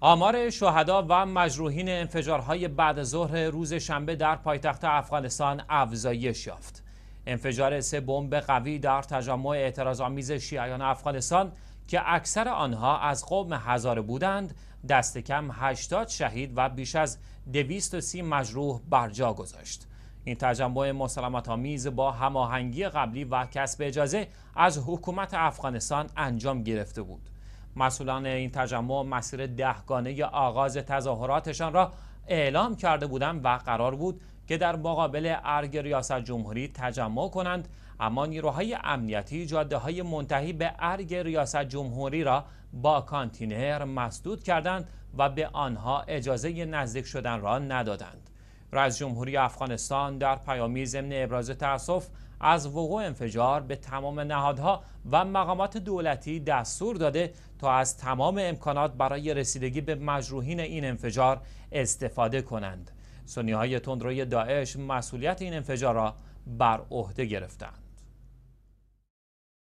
آمار شهدا و مجروحین انفجارهای بعد ظهر روز شنبه در پایتخت افغانستان افزایش یافت. انفجار سه بمب قوی در تجمع اعتراض آمیز شیعیان افغانستان که اکثر آنها از قوم هزاره بودند دست کم 80 شهید و بیش از 230 مجروح بر جا گذاشت. این تجمع مسلمت آمیز با هماهنگی قبلی و کسب اجازه از حکومت افغانستان انجام گرفته بود. مسئولان این تجمع مسیر دهگانه یا آغاز تظاهراتشان را اعلام کرده بودند و قرار بود که در مقابل ارگ ریاست جمهوری تجمع کنند اما نیروهای امنیتی جاده های منتهی به ارگ ریاست جمهوری را با کانتینر مسدود کردند و به آنها اجازه نزدیک شدن را ندادند رئیس جمهوری افغانستان در پیامی ضمن ابراز تاسف از وقوع انفجار به تمام نهادها و مقامات دولتی دستور داده تا از تمام امکانات برای رسیدگی به مجروحین این انفجار استفاده کنند. سنی تندروی داعش مسئولیت این انفجار را بر عهده گرفتند.